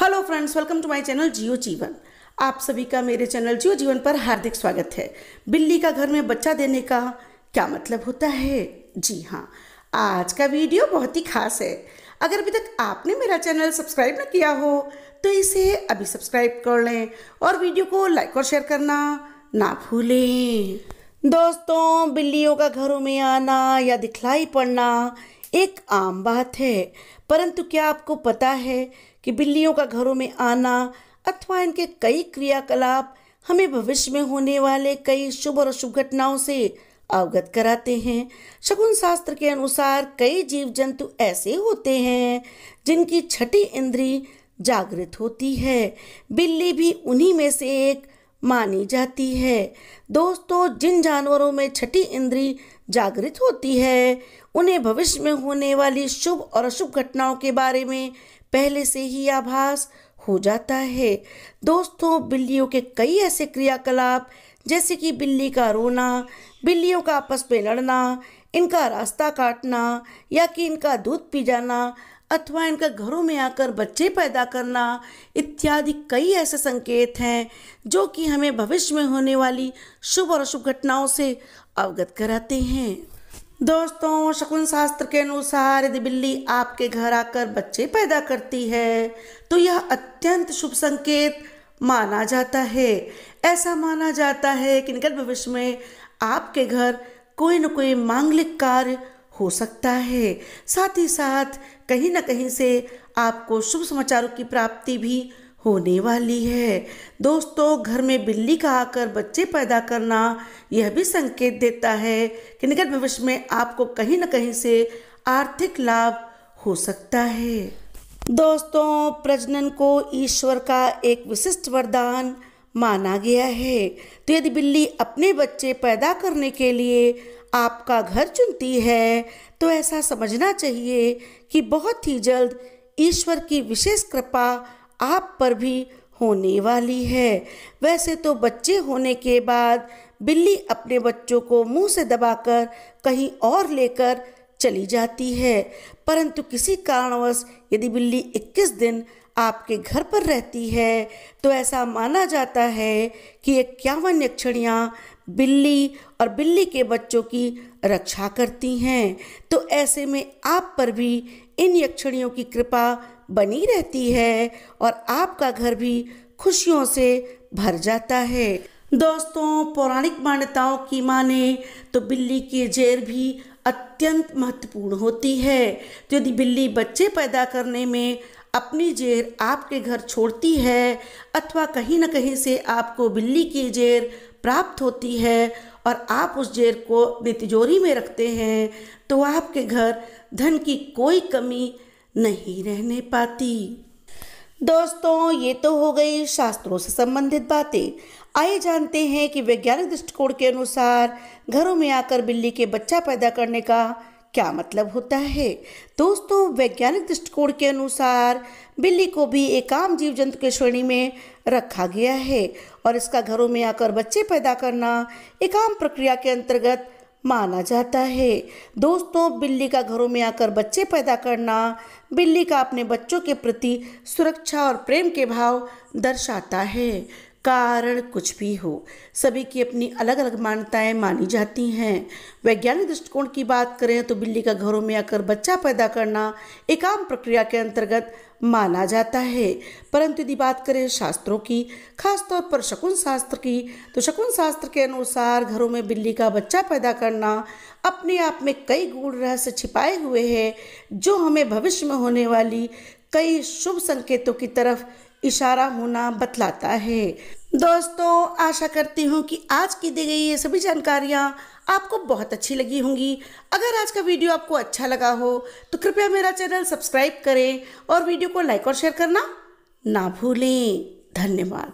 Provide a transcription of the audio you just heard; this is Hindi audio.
hello friends welcome to my channel Jiyo Jeevan आप सभी का मेरे चैनल जियो जीवन पर हार्दिक स्वागत है बिल्ली का घर में बच्चा देने का क्या मतलब होता है जी हाँ आज का वीडियो बहुत ही खास है अगर अभी तक आपने मेरा चैनल सब्सक्राइब ना किया हो तो इसे अभी सब्सक्राइब कर लें और वीडियो को लाइक और शेयर करना ना भूलें दोस्तों बिल्लियों का घरों में आना या दिखलाई पड़ना एक आम बात है परंतु क्या आपको पता है कि बिल्लियों का घरों में आना अथवा इनके कई क्रियाकलाप हमें भविष्य में होने वाले कई शुभ और अशुभ घटनाओं से अवगत कराते हैं शगुन शास्त्र के अनुसार कई जीव जंतु ऐसे होते हैं जिनकी छठी इंद्री जागृत होती है बिल्ली भी उन्हीं में से एक मानी जाती है दोस्तों जिन जानवरों में छठी इंद्री जागृत होती है उन्हें भविष्य में होने वाली शुभ और अशुभ घटनाओं के बारे में पहले से ही आभास हो जाता है दोस्तों बिल्लियों के कई ऐसे क्रियाकलाप जैसे कि बिल्ली का रोना बिल्लियों का आपस में लड़ना इनका रास्ता काटना या कि इनका दूध पी जाना अथवा इनका घरों में आकर बच्चे पैदा करना इत्यादि कई ऐसे संकेत हैं जो कि हमें भविष्य में होने वाली शुभ और अशुभ घटनाओं से अवगत कराते हैं दोस्तों शकुन शास्त्र के अनुसार यदि बिल्ली आपके घर आकर बच्चे पैदा करती है तो यह अत्यंत शुभ संकेत माना जाता है ऐसा माना जाता है कि निकट भविष्य में आपके घर कोई न कोई मांगलिक कार्य हो सकता है साथ ही साथ कहीं ना कहीं से आपको शुभ समाचारों की प्राप्ति भी होने वाली है दोस्तों घर में बिल्ली का आकर बच्चे पैदा करना यह भी संकेत देता है कि निकट भविष्य में आपको कहीं ना कहीं से आर्थिक लाभ हो सकता है दोस्तों प्रजनन को ईश्वर का एक विशिष्ट वरदान माना गया है तो यदि बिल्ली अपने बच्चे पैदा करने के लिए आपका घर चुनती है तो ऐसा समझना चाहिए कि बहुत ही जल्द ईश्वर की विशेष कृपा आप पर भी होने वाली है वैसे तो बच्चे होने के बाद बिल्ली अपने बच्चों को मुंह से दबाकर कहीं और लेकर चली जाती है परंतु किसी कारणवश यदि बिल्ली 21 दिन आपके घर पर रहती है तो ऐसा माना जाता है कि इक्यावन यक्षणियाँ बिल्ली और बिल्ली के बच्चों की रक्षा करती हैं तो ऐसे में आप पर भी इन यक्षणियों की कृपा बनी रहती है और आपका घर भी खुशियों से भर जाता है दोस्तों पौराणिक मान्यताओं की माने तो बिल्ली की जेर भी अत्यंत महत्वपूर्ण होती है तो यदि बिल्ली बच्चे पैदा करने में अपनी जेर आपके घर छोड़ती है अथवा कहीं ना कहीं से आपको बिल्ली की जेर प्राप्त होती है और आप उस जेर को अपनी तिजोरी में रखते हैं तो आपके घर धन की कोई कमी नहीं रहने पाती दोस्तों ये तो हो गई शास्त्रों से संबंधित बातें आइए जानते हैं कि वैज्ञानिक दृष्टिकोण के अनुसार घरों में आकर बिल्ली के बच्चा पैदा करने का क्या मतलब होता है दोस्तों वैज्ञानिक दृष्टिकोण के अनुसार बिल्ली को भी एक आम जीव जंतु के श्रेणी में रखा गया है और इसका घरों में आकर बच्चे पैदा करना एक आम प्रक्रिया के अंतर्गत माना जाता है दोस्तों बिल्ली का घरों में आकर बच्चे पैदा करना बिल्ली का अपने बच्चों के प्रति सुरक्षा और प्रेम के भाव दर्शाता है कारण कुछ भी हो सभी की अपनी अलग अलग मान्यताएं मानी जाती हैं वैज्ञानिक दृष्टिकोण की बात करें तो बिल्ली का घरों में आकर बच्चा पैदा करना एक आम प्रक्रिया के अंतर्गत माना जाता है परंतु यदि बात करें शास्त्रों की खासतौर पर शकुन शास्त्र की तो शकुन शास्त्र के अनुसार घरों में बिल्ली का बच्चा पैदा करना अपने आप में कई गूढ़ रहस्य छिपाए हुए हैं जो हमें भविष्य में होने वाली कई शुभ संकेतों की तरफ इशारा होना बतलाता है दोस्तों आशा करती हूँ कि आज की दी गई ये सभी जानकारियाँ आपको बहुत अच्छी लगी होंगी अगर आज का वीडियो आपको अच्छा लगा हो तो कृपया मेरा चैनल सब्सक्राइब करें और वीडियो को लाइक और शेयर करना ना भूलें धन्यवाद